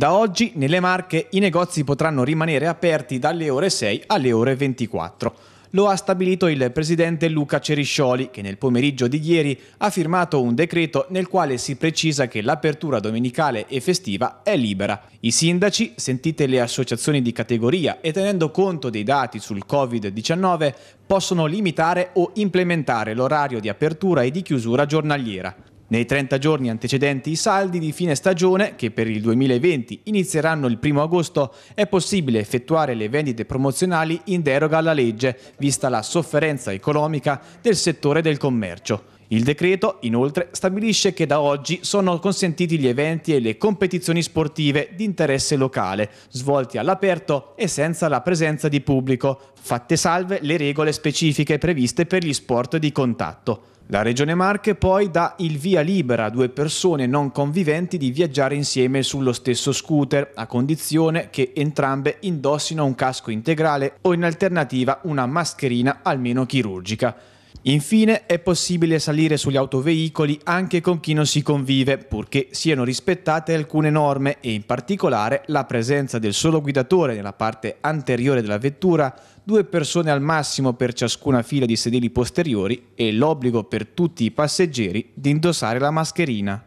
Da oggi nelle Marche i negozi potranno rimanere aperti dalle ore 6 alle ore 24. Lo ha stabilito il presidente Luca Ceriscioli, che nel pomeriggio di ieri ha firmato un decreto nel quale si precisa che l'apertura domenicale e festiva è libera. I sindaci, sentite le associazioni di categoria e tenendo conto dei dati sul Covid-19, possono limitare o implementare l'orario di apertura e di chiusura giornaliera nei 30 giorni antecedenti i saldi di fine stagione, che per il 2020 inizieranno il 1 agosto, è possibile effettuare le vendite promozionali in deroga alla legge, vista la sofferenza economica del settore del commercio. Il decreto inoltre stabilisce che da oggi sono consentiti gli eventi e le competizioni sportive di interesse locale, svolti all'aperto e senza la presenza di pubblico, fatte salve le regole specifiche previste per gli sport di contatto. La Regione Marche poi dà il via libera a due persone non conviventi di viaggiare insieme sullo stesso scooter, a condizione che entrambe indossino un casco integrale o in alternativa una mascherina almeno chirurgica. Infine è possibile salire sugli autoveicoli anche con chi non si convive, purché siano rispettate alcune norme e in particolare la presenza del solo guidatore nella parte anteriore della vettura, due persone al massimo per ciascuna fila di sedili posteriori e l'obbligo per tutti i passeggeri di indossare la mascherina.